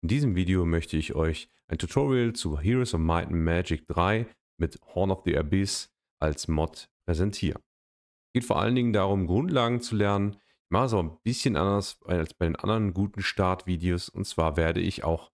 In diesem Video möchte ich euch ein Tutorial zu Heroes of Might and Magic 3 mit Horn of the Abyss als Mod präsentieren. Es geht vor allen Dingen darum, Grundlagen zu lernen. Ich mache es aber ein bisschen anders als bei den anderen guten Startvideos. Und zwar werde ich auch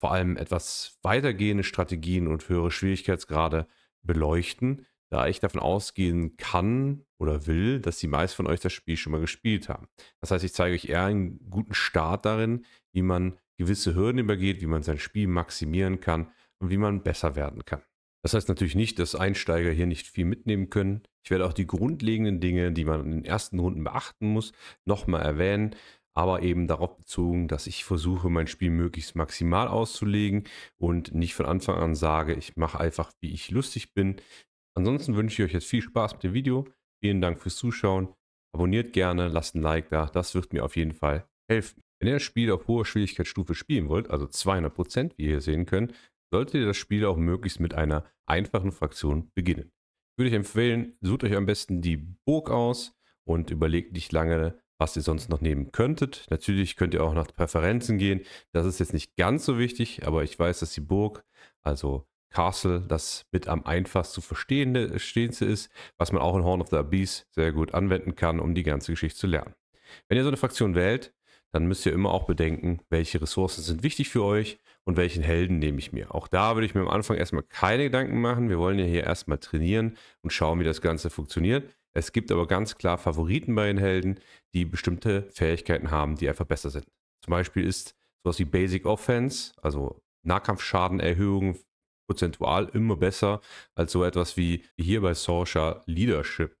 vor allem etwas weitergehende Strategien und höhere Schwierigkeitsgrade beleuchten, da ich davon ausgehen kann oder will, dass die meisten von euch das Spiel schon mal gespielt haben. Das heißt, ich zeige euch eher einen guten Start darin, wie man gewisse Hürden übergeht, wie man sein Spiel maximieren kann und wie man besser werden kann. Das heißt natürlich nicht, dass Einsteiger hier nicht viel mitnehmen können. Ich werde auch die grundlegenden Dinge, die man in den ersten Runden beachten muss, nochmal erwähnen, aber eben darauf bezogen, dass ich versuche, mein Spiel möglichst maximal auszulegen und nicht von Anfang an sage, ich mache einfach, wie ich lustig bin. Ansonsten wünsche ich euch jetzt viel Spaß mit dem Video. Vielen Dank fürs Zuschauen. Abonniert gerne, lasst ein Like da, das wird mir auf jeden Fall helfen. Wenn ihr das Spiel auf hoher Schwierigkeitsstufe spielen wollt, also 200%, wie ihr hier sehen könnt, solltet ihr das Spiel auch möglichst mit einer einfachen Fraktion beginnen. Ich Würde euch empfehlen, sucht euch am besten die Burg aus und überlegt nicht lange, was ihr sonst noch nehmen könntet. Natürlich könnt ihr auch nach Präferenzen gehen. Das ist jetzt nicht ganz so wichtig, aber ich weiß, dass die Burg, also Castle, das mit am einfachsten zu verstehende, äh, ist, was man auch in Horn of the Abyss sehr gut anwenden kann, um die ganze Geschichte zu lernen. Wenn ihr so eine Fraktion wählt, dann müsst ihr immer auch bedenken, welche Ressourcen sind wichtig für euch und welchen Helden nehme ich mir. Auch da würde ich mir am Anfang erstmal keine Gedanken machen. Wir wollen ja hier erstmal trainieren und schauen, wie das Ganze funktioniert. Es gibt aber ganz klar Favoriten bei den Helden, die bestimmte Fähigkeiten haben, die einfach besser sind. Zum Beispiel ist sowas wie Basic Offense, also Nahkampfschadenerhöhung prozentual immer besser als so etwas wie hier bei Sorsha Leadership.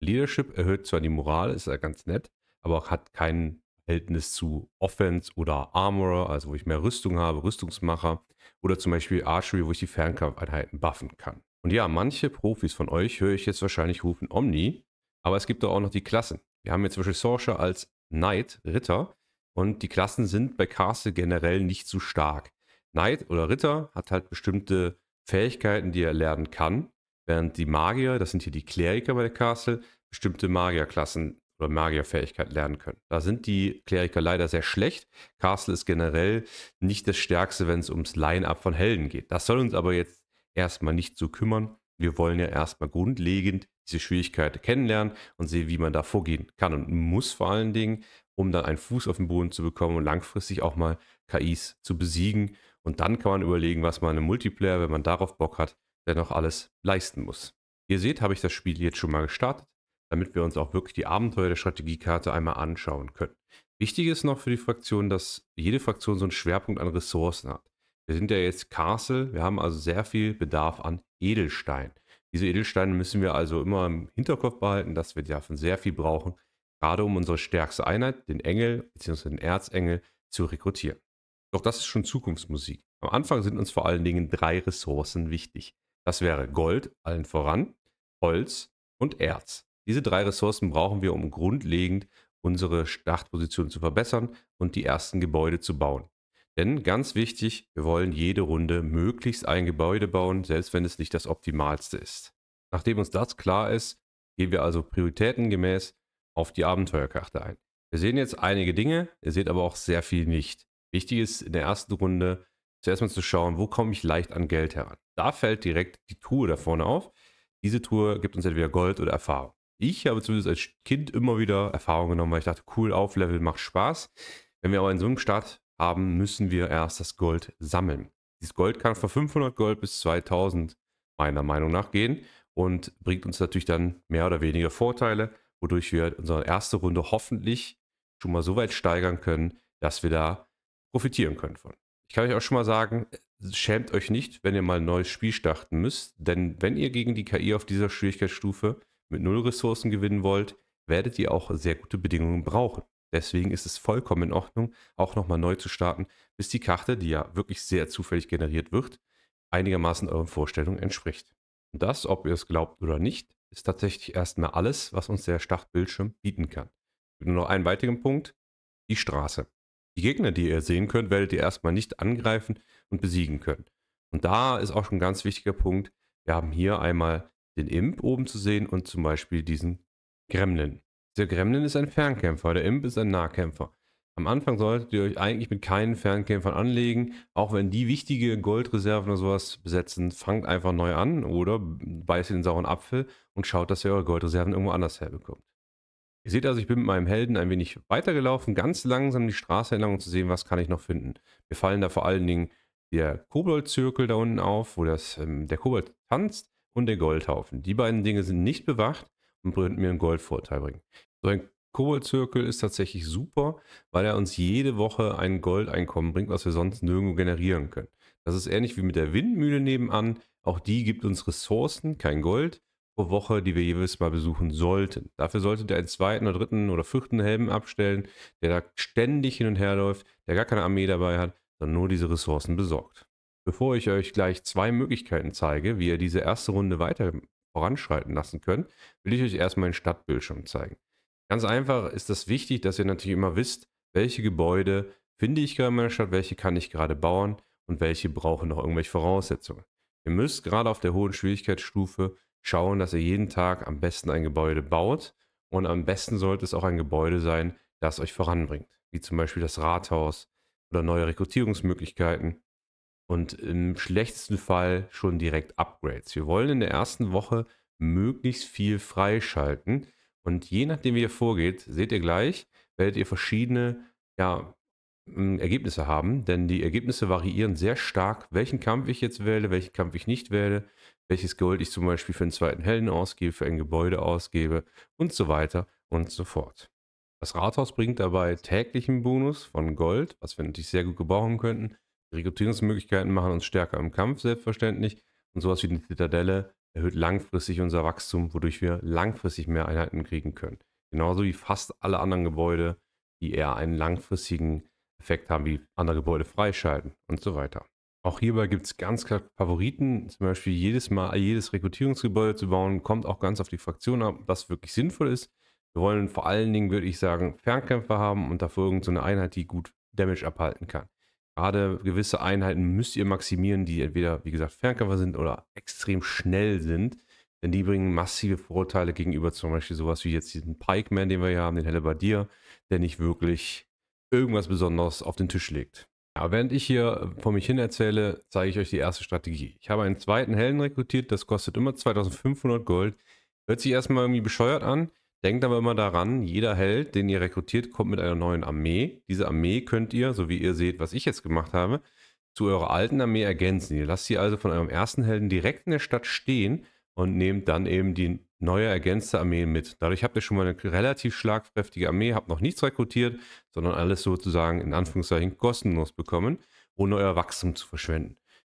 Leadership erhöht zwar die Moral, ist ja ganz nett, aber auch hat keinen Verhältnis zu Offense oder Armorer, also wo ich mehr Rüstung habe, Rüstungsmacher oder zum Beispiel Archery, wo ich die Fernkampfeinheiten buffen kann. Und ja, manche Profis von euch höre ich jetzt wahrscheinlich rufen Omni, aber es gibt da auch noch die Klassen. Wir haben jetzt zum Beispiel Sorcerer als Knight, Ritter und die Klassen sind bei Castle generell nicht so stark. Knight oder Ritter hat halt bestimmte Fähigkeiten, die er lernen kann, während die Magier, das sind hier die Kleriker bei der Castle, bestimmte Magierklassen oder Magierfähigkeit lernen können. Da sind die Kleriker leider sehr schlecht. Castle ist generell nicht das Stärkste, wenn es ums Line-Up von Helden geht. Das soll uns aber jetzt erstmal nicht so kümmern. Wir wollen ja erstmal grundlegend diese Schwierigkeit kennenlernen und sehen, wie man da vorgehen kann und muss vor allen Dingen, um dann einen Fuß auf den Boden zu bekommen und langfristig auch mal KIs zu besiegen. Und dann kann man überlegen, was man im Multiplayer, wenn man darauf Bock hat, dennoch alles leisten muss. Ihr seht, habe ich das Spiel jetzt schon mal gestartet damit wir uns auch wirklich die Abenteuer der Strategiekarte einmal anschauen können. Wichtig ist noch für die Fraktion, dass jede Fraktion so einen Schwerpunkt an Ressourcen hat. Wir sind ja jetzt Castle, wir haben also sehr viel Bedarf an Edelsteinen. Diese Edelsteine müssen wir also immer im Hinterkopf behalten, dass wir davon sehr viel brauchen, gerade um unsere stärkste Einheit, den Engel bzw. den Erzengel, zu rekrutieren. Doch das ist schon Zukunftsmusik. Am Anfang sind uns vor allen Dingen drei Ressourcen wichtig. Das wäre Gold allen voran, Holz und Erz. Diese drei Ressourcen brauchen wir, um grundlegend unsere Startposition zu verbessern und die ersten Gebäude zu bauen. Denn ganz wichtig, wir wollen jede Runde möglichst ein Gebäude bauen, selbst wenn es nicht das optimalste ist. Nachdem uns das klar ist, gehen wir also prioritätengemäß auf die Abenteuerkarte ein. Wir sehen jetzt einige Dinge, ihr seht aber auch sehr viel nicht. Wichtig ist in der ersten Runde zuerst mal zu schauen, wo komme ich leicht an Geld heran. Da fällt direkt die Tour da vorne auf. Diese Tour gibt uns entweder Gold oder Erfahrung ich habe zumindest als Kind immer wieder Erfahrung genommen, weil ich dachte, cool, Auflevel macht Spaß. Wenn wir aber in so einem Start haben, müssen wir erst das Gold sammeln. Dieses Gold kann von 500 Gold bis 2000 meiner Meinung nach gehen und bringt uns natürlich dann mehr oder weniger Vorteile, wodurch wir unsere erste Runde hoffentlich schon mal so weit steigern können, dass wir da profitieren können von. Ich kann euch auch schon mal sagen, schämt euch nicht, wenn ihr mal ein neues Spiel starten müsst, denn wenn ihr gegen die KI auf dieser Schwierigkeitsstufe mit null Ressourcen gewinnen wollt, werdet ihr auch sehr gute Bedingungen brauchen. Deswegen ist es vollkommen in Ordnung, auch nochmal neu zu starten, bis die Karte, die ja wirklich sehr zufällig generiert wird, einigermaßen euren Vorstellungen entspricht. Und das, ob ihr es glaubt oder nicht, ist tatsächlich erstmal alles, was uns der Startbildschirm bieten kann. Nur noch einen weiteren Punkt, die Straße. Die Gegner, die ihr sehen könnt, werdet ihr erstmal nicht angreifen und besiegen können. Und da ist auch schon ein ganz wichtiger Punkt, wir haben hier einmal den Imp oben zu sehen und zum Beispiel diesen Gremlin. Der Gremlin ist ein Fernkämpfer, der Imp ist ein Nahkämpfer. Am Anfang solltet ihr euch eigentlich mit keinen Fernkämpfern anlegen, auch wenn die wichtige Goldreserven oder sowas besetzen, fangt einfach neu an oder beißt in den sauren Apfel und schaut, dass ihr eure Goldreserven irgendwo anders herbekommt. Ihr seht also, ich bin mit meinem Helden ein wenig weitergelaufen, ganz langsam die Straße entlang, um zu sehen, was kann ich noch finden. Mir fallen da vor allen Dingen der Koboldzirkel da unten auf, wo das, ähm, der Kobold tanzt und der Goldhaufen. Die beiden Dinge sind nicht bewacht und würden mir einen Goldvorteil bringen. So ein Koboldzirkel ist tatsächlich super, weil er uns jede Woche ein Goldeinkommen bringt, was wir sonst nirgendwo generieren können. Das ist ähnlich wie mit der Windmühle nebenan. Auch die gibt uns Ressourcen, kein Gold, pro Woche, die wir jeweils mal besuchen sollten. Dafür solltet ihr einen zweiten oder dritten oder vierten Helm abstellen, der da ständig hin und her läuft, der gar keine Armee dabei hat, sondern nur diese Ressourcen besorgt. Bevor ich euch gleich zwei Möglichkeiten zeige, wie ihr diese erste Runde weiter voranschreiten lassen könnt, will ich euch erstmal den Stadtbildschirm zeigen. Ganz einfach ist das wichtig, dass ihr natürlich immer wisst, welche Gebäude finde ich gerade in meiner Stadt, welche kann ich gerade bauen und welche brauchen noch irgendwelche Voraussetzungen. Ihr müsst gerade auf der hohen Schwierigkeitsstufe schauen, dass ihr jeden Tag am besten ein Gebäude baut und am besten sollte es auch ein Gebäude sein, das euch voranbringt, wie zum Beispiel das Rathaus oder neue Rekrutierungsmöglichkeiten und im schlechtesten Fall schon direkt Upgrades. Wir wollen in der ersten Woche möglichst viel freischalten und je nachdem, wie ihr vorgeht, seht ihr gleich, werdet ihr verschiedene ja, Ergebnisse haben, denn die Ergebnisse variieren sehr stark, welchen Kampf ich jetzt wähle, welchen Kampf ich nicht wähle, welches Gold ich zum Beispiel für einen zweiten Helden ausgebe, für ein Gebäude ausgebe und so weiter und so fort. Das Rathaus bringt dabei täglichen Bonus von Gold, was wir natürlich sehr gut gebrauchen könnten, Rekrutierungsmöglichkeiten machen uns stärker im Kampf, selbstverständlich. Und sowas wie eine Zitadelle erhöht langfristig unser Wachstum, wodurch wir langfristig mehr Einheiten kriegen können. Genauso wie fast alle anderen Gebäude, die eher einen langfristigen Effekt haben, wie andere Gebäude freischalten und so weiter. Auch hierbei gibt es ganz klar Favoriten, zum Beispiel jedes Mal jedes Rekrutierungsgebäude zu bauen, kommt auch ganz auf die Fraktion ab, was wirklich sinnvoll ist. Wir wollen vor allen Dingen, würde ich sagen, Fernkämpfer haben und davor irgendeine so Einheit, die gut Damage abhalten kann. Gerade gewisse Einheiten müsst ihr maximieren, die entweder, wie gesagt, Fernkämpfer sind oder extrem schnell sind. Denn die bringen massive Vorteile gegenüber zum Beispiel sowas wie jetzt diesen Pikeman, den wir hier haben, den Hellebardier, der nicht wirklich irgendwas Besonderes auf den Tisch legt. Aber während ich hier vor mich hin erzähle, zeige ich euch die erste Strategie. Ich habe einen zweiten Helden rekrutiert, das kostet immer 2500 Gold. Hört sich erstmal irgendwie bescheuert an, Denkt aber immer daran, jeder Held, den ihr rekrutiert, kommt mit einer neuen Armee. Diese Armee könnt ihr, so wie ihr seht, was ich jetzt gemacht habe, zu eurer alten Armee ergänzen. Ihr lasst sie also von eurem ersten Helden direkt in der Stadt stehen und nehmt dann eben die neue ergänzte Armee mit. Dadurch habt ihr schon mal eine relativ schlagkräftige Armee, habt noch nichts rekrutiert, sondern alles sozusagen in Anführungszeichen kostenlos bekommen, ohne euer Wachstum zu verschwenden.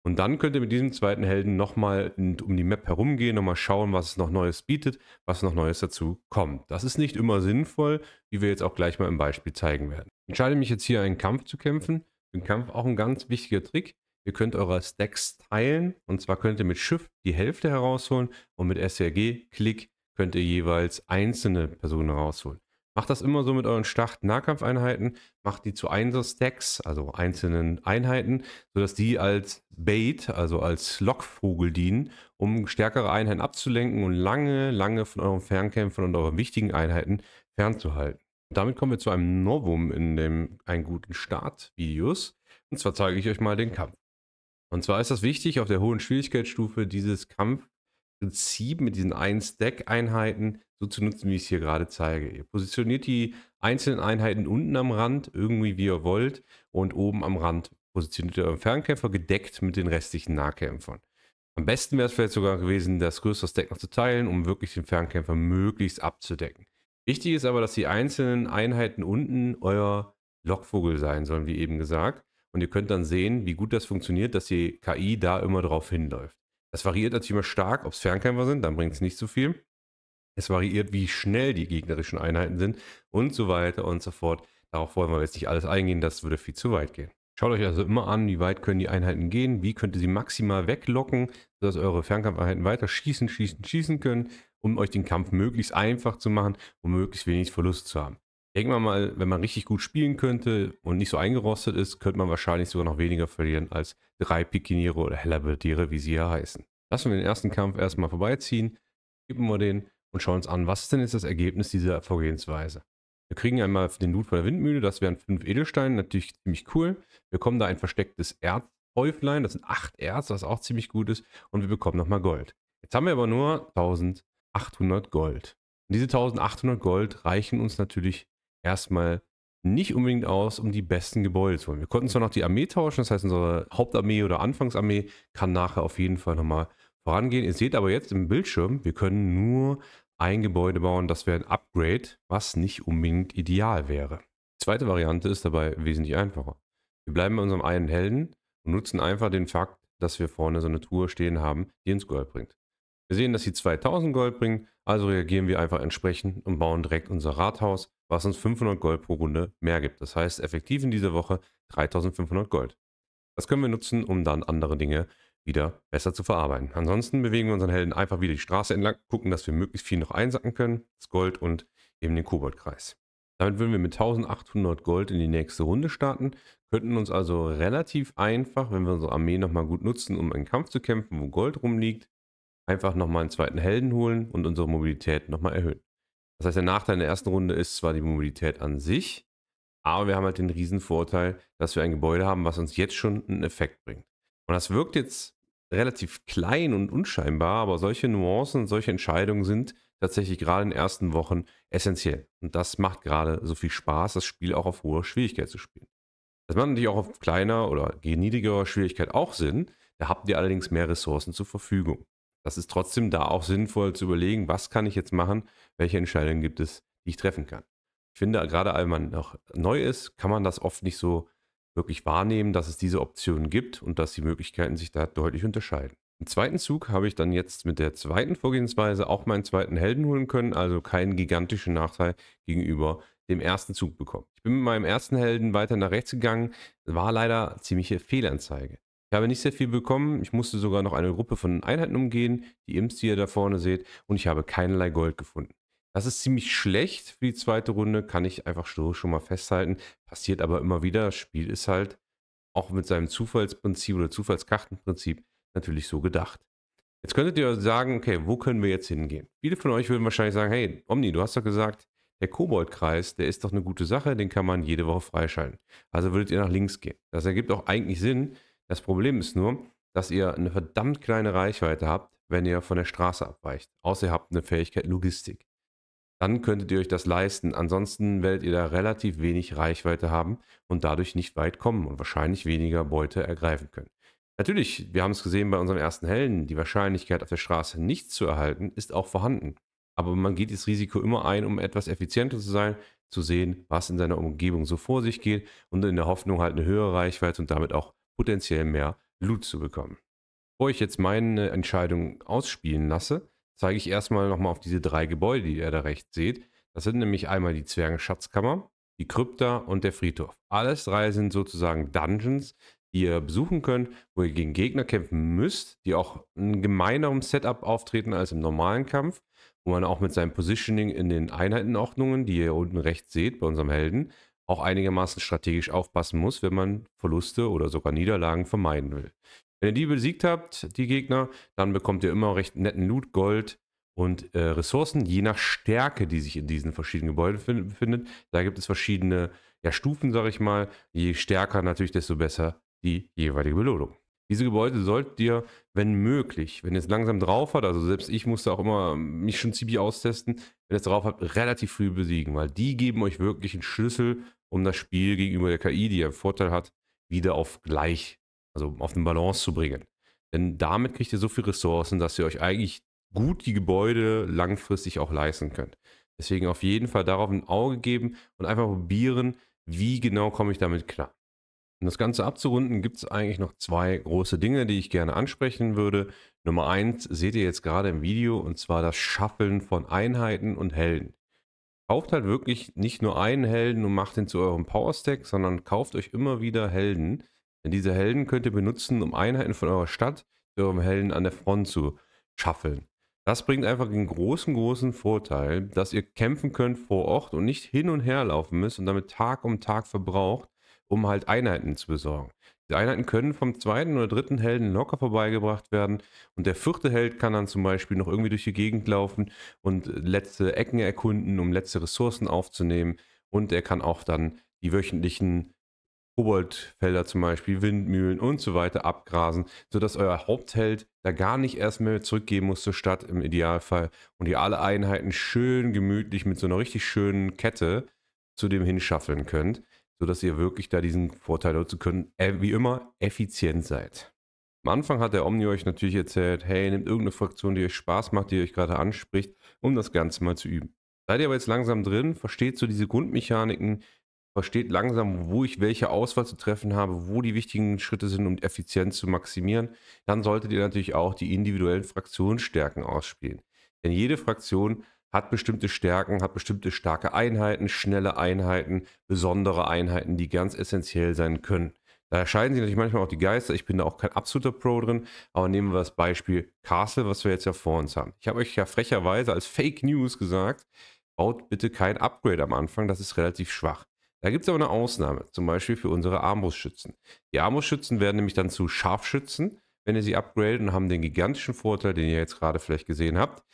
Und dann könnt ihr mit diesem zweiten Helden nochmal um die Map herumgehen, nochmal schauen, was es noch Neues bietet, was noch Neues dazu kommt. Das ist nicht immer sinnvoll, wie wir jetzt auch gleich mal im Beispiel zeigen werden. Ich entscheide mich jetzt hier einen Kampf zu kämpfen. Im Kampf auch ein ganz wichtiger Trick. Ihr könnt eure Stacks teilen und zwar könnt ihr mit Shift die Hälfte herausholen und mit SRG-Klick könnt ihr jeweils einzelne Personen herausholen. Macht das immer so mit euren Start-Nahkampfeinheiten. Macht die zu Einser-Stacks, also einzelnen Einheiten, sodass die als Bait, also als Lockvogel dienen, um stärkere Einheiten abzulenken und lange, lange von euren Fernkämpfen und euren wichtigen Einheiten fernzuhalten. Damit kommen wir zu einem Novum in dem einen guten Start-Videos. Und zwar zeige ich euch mal den Kampf. Und zwar ist das wichtig, auf der hohen Schwierigkeitsstufe dieses Kampfprinzip mit diesen 1-Stack-Einheiten so zu nutzen, wie ich es hier gerade zeige. Ihr positioniert die einzelnen Einheiten unten am Rand, irgendwie wie ihr wollt, und oben am Rand positioniert ihr euren Fernkämpfer, gedeckt mit den restlichen Nahkämpfern. Am besten wäre es vielleicht sogar gewesen, das größere Stack noch zu teilen, um wirklich den Fernkämpfer möglichst abzudecken. Wichtig ist aber, dass die einzelnen Einheiten unten euer Lockvogel sein sollen, wie eben gesagt. Und ihr könnt dann sehen, wie gut das funktioniert, dass die KI da immer drauf hinläuft. Das variiert natürlich immer stark, ob es Fernkämpfer sind, dann bringt es nicht so viel. Es variiert, wie schnell die gegnerischen Einheiten sind und so weiter und so fort. Darauf wollen wir jetzt nicht alles eingehen, das würde viel zu weit gehen. Schaut euch also immer an, wie weit können die Einheiten gehen, wie könnt ihr sie maximal weglocken, sodass eure Fernkampfeinheiten weiter schießen, schießen, schießen können, um euch den Kampf möglichst einfach zu machen und möglichst wenig Verlust zu haben. Denken wir mal, wenn man richtig gut spielen könnte und nicht so eingerostet ist, könnte man wahrscheinlich sogar noch weniger verlieren als drei Pikiniere oder Hellerberdiere, wie sie ja heißen. Lassen wir den ersten Kampf erstmal vorbeiziehen, geben wir den und schauen uns an, was denn ist das Ergebnis dieser Vorgehensweise. Wir kriegen einmal den Loot von der Windmühle, das wären fünf Edelsteine, natürlich ziemlich cool. Wir bekommen da ein verstecktes Erzhäuflein, das sind acht Erz, was auch ziemlich gut ist. Und wir bekommen nochmal Gold. Jetzt haben wir aber nur 1800 Gold. Und diese 1800 Gold reichen uns natürlich erstmal nicht unbedingt aus, um die besten Gebäude zu holen. Wir konnten zwar noch die Armee tauschen, das heißt unsere Hauptarmee oder Anfangsarmee kann nachher auf jeden Fall nochmal vorangehen. Ihr seht aber jetzt im Bildschirm, wir können nur ein Gebäude bauen, das wäre ein Upgrade, was nicht unbedingt ideal wäre. Die zweite Variante ist dabei wesentlich einfacher. Wir bleiben bei unserem einen Helden und nutzen einfach den Fakt, dass wir vorne so eine Truhe stehen haben, die uns Gold bringt. Wir sehen, dass sie 2000 Gold bringen, also reagieren wir einfach entsprechend und bauen direkt unser Rathaus, was uns 500 Gold pro Runde mehr gibt. Das heißt, effektiv in dieser Woche 3500 Gold. Das können wir nutzen, um dann andere Dinge wieder besser zu verarbeiten. Ansonsten bewegen wir unseren Helden einfach wieder die Straße entlang, gucken, dass wir möglichst viel noch einsacken können, das Gold und eben den Koboldkreis. Damit würden wir mit 1800 Gold in die nächste Runde starten, könnten uns also relativ einfach, wenn wir unsere Armee nochmal gut nutzen, um einen Kampf zu kämpfen, wo Gold rumliegt, einfach nochmal einen zweiten Helden holen und unsere Mobilität nochmal erhöhen. Das heißt, der Nachteil in der ersten Runde ist zwar die Mobilität an sich, aber wir haben halt den riesen Vorteil, dass wir ein Gebäude haben, was uns jetzt schon einen Effekt bringt. Und das wirkt jetzt relativ klein und unscheinbar, aber solche Nuancen, solche Entscheidungen sind tatsächlich gerade in den ersten Wochen essentiell. Und das macht gerade so viel Spaß, das Spiel auch auf hoher Schwierigkeit zu spielen. Das macht natürlich auch auf kleiner oder niedrigerer Schwierigkeit auch Sinn, da habt ihr allerdings mehr Ressourcen zur Verfügung. Das ist trotzdem da auch sinnvoll zu überlegen, was kann ich jetzt machen, welche Entscheidungen gibt es, die ich treffen kann. Ich finde, gerade wenn man noch neu ist, kann man das oft nicht so wirklich wahrnehmen, dass es diese Optionen gibt und dass die Möglichkeiten sich da deutlich unterscheiden. Im zweiten Zug habe ich dann jetzt mit der zweiten Vorgehensweise auch meinen zweiten Helden holen können, also keinen gigantischen Nachteil gegenüber dem ersten Zug bekommen. Ich bin mit meinem ersten Helden weiter nach rechts gegangen, war leider ziemliche Fehlanzeige. Ich habe nicht sehr viel bekommen, ich musste sogar noch eine Gruppe von Einheiten umgehen, die Imps, die ihr da vorne seht, und ich habe keinerlei Gold gefunden. Das ist ziemlich schlecht für die zweite Runde, kann ich einfach so schon mal festhalten. Passiert aber immer wieder. Das Spiel ist halt auch mit seinem Zufallsprinzip oder Zufallskartenprinzip natürlich so gedacht. Jetzt könntet ihr sagen, okay, wo können wir jetzt hingehen? Viele von euch würden wahrscheinlich sagen, hey, Omni, du hast doch gesagt, der Koboldkreis, der ist doch eine gute Sache, den kann man jede Woche freischalten. Also würdet ihr nach links gehen. Das ergibt auch eigentlich Sinn. Das Problem ist nur, dass ihr eine verdammt kleine Reichweite habt, wenn ihr von der Straße abweicht. Außer ihr habt eine Fähigkeit Logistik dann könntet ihr euch das leisten. Ansonsten werdet ihr da relativ wenig Reichweite haben und dadurch nicht weit kommen und wahrscheinlich weniger Beute ergreifen können. Natürlich, wir haben es gesehen bei unserem ersten Helden, die Wahrscheinlichkeit auf der Straße nichts zu erhalten ist auch vorhanden. Aber man geht das Risiko immer ein, um etwas effizienter zu sein, zu sehen, was in seiner Umgebung so vor sich geht und in der Hoffnung halt eine höhere Reichweite und damit auch potenziell mehr Loot zu bekommen. Bevor ich jetzt meine Entscheidung ausspielen lasse, zeige ich erstmal nochmal auf diese drei Gebäude, die ihr da rechts seht. Das sind nämlich einmal die Zwergenschatzkammer, die Krypta und der Friedhof. Alles drei sind sozusagen Dungeons, die ihr besuchen könnt, wo ihr gegen Gegner kämpfen müsst, die auch in gemeinerem Setup auftreten als im normalen Kampf, wo man auch mit seinem Positioning in den Einheitenordnungen, die ihr unten rechts seht bei unserem Helden, auch einigermaßen strategisch aufpassen muss, wenn man Verluste oder sogar Niederlagen vermeiden will. Wenn ihr die besiegt habt, die Gegner, dann bekommt ihr immer recht netten Loot, Gold und äh, Ressourcen, je nach Stärke, die sich in diesen verschiedenen Gebäuden befindet. Da gibt es verschiedene ja, Stufen, sage ich mal. Je stärker natürlich, desto besser die jeweilige Belohnung. Diese Gebäude solltet ihr, wenn möglich, wenn ihr es langsam drauf habt, also selbst ich musste auch immer mich schon ziemlich austesten, wenn ihr es drauf habt, relativ früh besiegen, weil die geben euch wirklich einen Schlüssel, um das Spiel gegenüber der KI, die ihr im Vorteil hat, wieder auf gleich also auf den Balance zu bringen. Denn damit kriegt ihr so viele Ressourcen, dass ihr euch eigentlich gut die Gebäude langfristig auch leisten könnt. Deswegen auf jeden Fall darauf ein Auge geben und einfach probieren, wie genau komme ich damit klar. Um das Ganze abzurunden, gibt es eigentlich noch zwei große Dinge, die ich gerne ansprechen würde. Nummer eins seht ihr jetzt gerade im Video und zwar das Schaffeln von Einheiten und Helden. Kauft halt wirklich nicht nur einen Helden und macht ihn zu eurem Power Stack, sondern kauft euch immer wieder Helden, denn diese Helden könnt ihr benutzen, um Einheiten von eurer Stadt zu eurem Helden an der Front zu schaffeln. Das bringt einfach den großen, großen Vorteil, dass ihr kämpfen könnt vor Ort und nicht hin und her laufen müsst und damit Tag um Tag verbraucht, um halt Einheiten zu besorgen. Die Einheiten können vom zweiten oder dritten Helden locker vorbeigebracht werden und der vierte Held kann dann zum Beispiel noch irgendwie durch die Gegend laufen und letzte Ecken erkunden, um letzte Ressourcen aufzunehmen und er kann auch dann die wöchentlichen Koboldfelder zum Beispiel, Windmühlen und so weiter abgrasen, sodass euer Hauptheld da gar nicht erst mehr zurückgehen muss zur Stadt im Idealfall und ihr alle Einheiten schön gemütlich mit so einer richtig schönen Kette zu dem hinschaffeln könnt, sodass ihr wirklich da diesen Vorteil nutzen könnt, äh, wie immer effizient seid. Am Anfang hat der Omni euch natürlich erzählt, hey, nehmt irgendeine Fraktion, die euch Spaß macht, die euch gerade anspricht, um das Ganze mal zu üben. Seid ihr aber jetzt langsam drin, versteht so diese Grundmechaniken, versteht langsam, wo ich welche Auswahl zu treffen habe, wo die wichtigen Schritte sind, um die Effizienz zu maximieren, dann solltet ihr natürlich auch die individuellen Fraktionsstärken ausspielen. Denn jede Fraktion hat bestimmte Stärken, hat bestimmte starke Einheiten, schnelle Einheiten, besondere Einheiten, die ganz essentiell sein können. Da erscheinen sich natürlich manchmal auch die Geister. Ich bin da auch kein absoluter Pro drin, aber nehmen wir das Beispiel Castle, was wir jetzt ja vor uns haben. Ich habe euch ja frecherweise als Fake News gesagt, baut bitte kein Upgrade am Anfang, das ist relativ schwach. Da gibt es aber eine Ausnahme, zum Beispiel für unsere Armbrustschützen. Die Armbrustschützen werden nämlich dann zu Scharfschützen, wenn ihr sie upgradet und haben den gigantischen Vorteil, den ihr jetzt gerade vielleicht gesehen habt,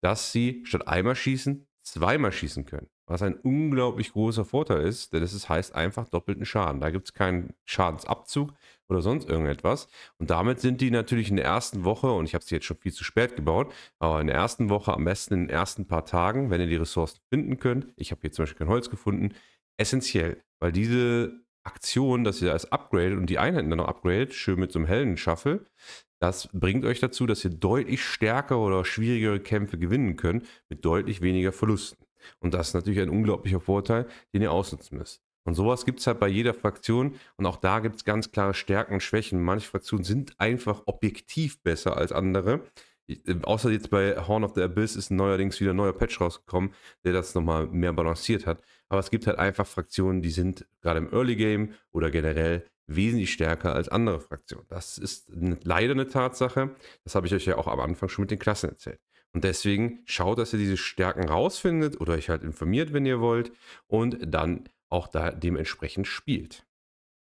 dass sie statt einmal schießen, zweimal schießen können. Was ein unglaublich großer Vorteil ist, denn das heißt einfach doppelten Schaden. Da gibt es keinen Schadensabzug oder sonst irgendetwas. Und damit sind die natürlich in der ersten Woche, und ich habe sie jetzt schon viel zu spät gebaut, aber in der ersten Woche, am besten in den ersten paar Tagen, wenn ihr die Ressourcen finden könnt. Ich habe hier zum Beispiel kein Holz gefunden essentiell, weil diese Aktion, dass ihr das upgradet und die Einheiten dann noch upgradet, schön mit so einem hellen Shuffle, das bringt euch dazu, dass ihr deutlich stärkere oder schwierigere Kämpfe gewinnen könnt mit deutlich weniger Verlusten. Und das ist natürlich ein unglaublicher Vorteil, den ihr ausnutzen müsst. Und sowas gibt es halt bei jeder Fraktion und auch da gibt es ganz klare Stärken und Schwächen. Manche Fraktionen sind einfach objektiv besser als andere. Ich, äh, außer jetzt bei Horn of the Abyss ist neuerdings wieder ein neuer Patch rausgekommen, der das nochmal mehr balanciert hat. Aber es gibt halt einfach Fraktionen, die sind gerade im Early Game oder generell wesentlich stärker als andere Fraktionen. Das ist leider eine Tatsache. Das habe ich euch ja auch am Anfang schon mit den Klassen erzählt. Und deswegen schaut, dass ihr diese Stärken rausfindet oder euch halt informiert, wenn ihr wollt, und dann auch da dementsprechend spielt.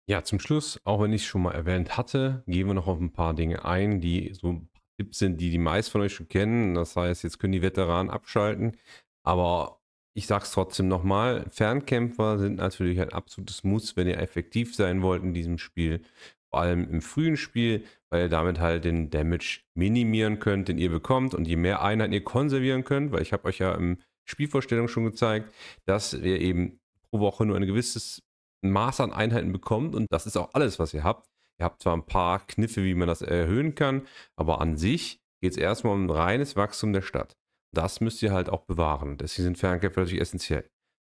Ja, zum Schluss, auch wenn ich es schon mal erwähnt hatte, gehen wir noch auf ein paar Dinge ein, die so Tipps sind, die die meisten von euch schon kennen. Das heißt, jetzt können die Veteranen abschalten. Aber ich sage es trotzdem nochmal, Fernkämpfer sind natürlich ein absolutes Muss, wenn ihr effektiv sein wollt in diesem Spiel. Vor allem im frühen Spiel, weil ihr damit halt den Damage minimieren könnt, den ihr bekommt. Und je mehr Einheiten ihr konservieren könnt, weil ich habe euch ja im Spielvorstellung schon gezeigt, dass ihr eben pro Woche nur ein gewisses Maß an Einheiten bekommt. Und das ist auch alles, was ihr habt. Ihr habt zwar ein paar Kniffe, wie man das erhöhen kann, aber an sich geht es erstmal um reines Wachstum der Stadt. Das müsst ihr halt auch bewahren. Deswegen sind Fernkämpfer natürlich essentiell.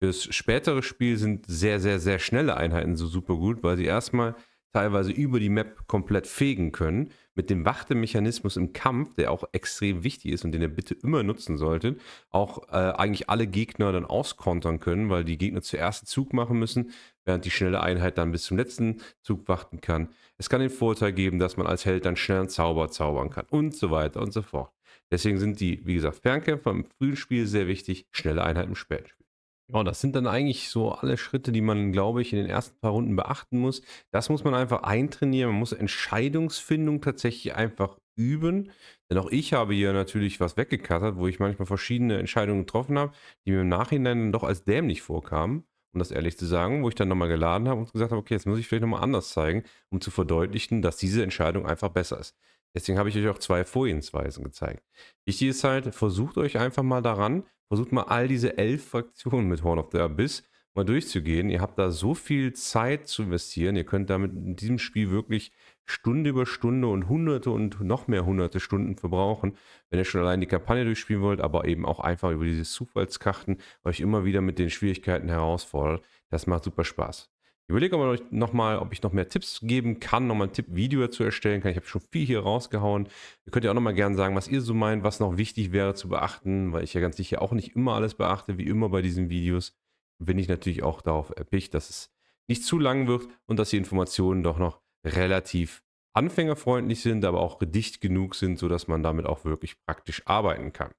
Fürs spätere Spiel sind sehr, sehr, sehr schnelle Einheiten so super gut, weil sie erstmal teilweise über die Map komplett fegen können. Mit dem Wachtemechanismus im Kampf, der auch extrem wichtig ist und den ihr bitte immer nutzen solltet, auch äh, eigentlich alle Gegner dann auskontern können, weil die Gegner zuerst einen Zug machen müssen, während die schnelle Einheit dann bis zum letzten Zug warten kann. Es kann den Vorteil geben, dass man als Held dann schnell einen Zauber zaubern kann und so weiter und so fort. Deswegen sind die, wie gesagt, Fernkämpfer im frühen Spiel sehr wichtig, schnelle Einheiten im späten Spiel. Ja, genau, das sind dann eigentlich so alle Schritte, die man, glaube ich, in den ersten paar Runden beachten muss. Das muss man einfach eintrainieren. Man muss Entscheidungsfindung tatsächlich einfach üben. Denn auch ich habe hier natürlich was weggekattert, wo ich manchmal verschiedene Entscheidungen getroffen habe, die mir im Nachhinein dann doch als dämlich vorkamen, um das ehrlich zu sagen, wo ich dann nochmal geladen habe und gesagt habe, okay, jetzt muss ich vielleicht nochmal anders zeigen, um zu verdeutlichen, dass diese Entscheidung einfach besser ist. Deswegen habe ich euch auch zwei Vorgehensweisen gezeigt. Wichtig ist halt, versucht euch einfach mal daran, versucht mal all diese elf Fraktionen mit Horn of the Abyss mal durchzugehen. Ihr habt da so viel Zeit zu investieren. Ihr könnt damit in diesem Spiel wirklich Stunde über Stunde und hunderte und noch mehr hunderte Stunden verbrauchen, wenn ihr schon allein die Kampagne durchspielen wollt, aber eben auch einfach über diese Zufallskarten euch immer wieder mit den Schwierigkeiten herausfordert. Das macht super Spaß. Ich überlege aber nochmal, ob ich noch mehr Tipps geben kann, nochmal ein Tipp-Video dazu erstellen kann. Ich habe schon viel hier rausgehauen. Ihr könnt ja auch nochmal gerne sagen, was ihr so meint, was noch wichtig wäre zu beachten, weil ich ja ganz sicher auch nicht immer alles beachte, wie immer bei diesen Videos. Bin ich natürlich auch darauf erpicht, dass es nicht zu lang wird und dass die Informationen doch noch relativ anfängerfreundlich sind, aber auch gedicht genug sind, sodass man damit auch wirklich praktisch arbeiten kann.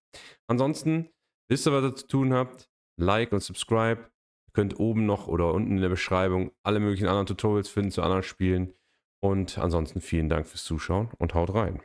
Ansonsten, wisst ihr, was ihr zu tun habt? Like und subscribe Könnt oben noch oder unten in der Beschreibung alle möglichen anderen Tutorials finden zu anderen Spielen. Und ansonsten vielen Dank fürs Zuschauen und haut rein.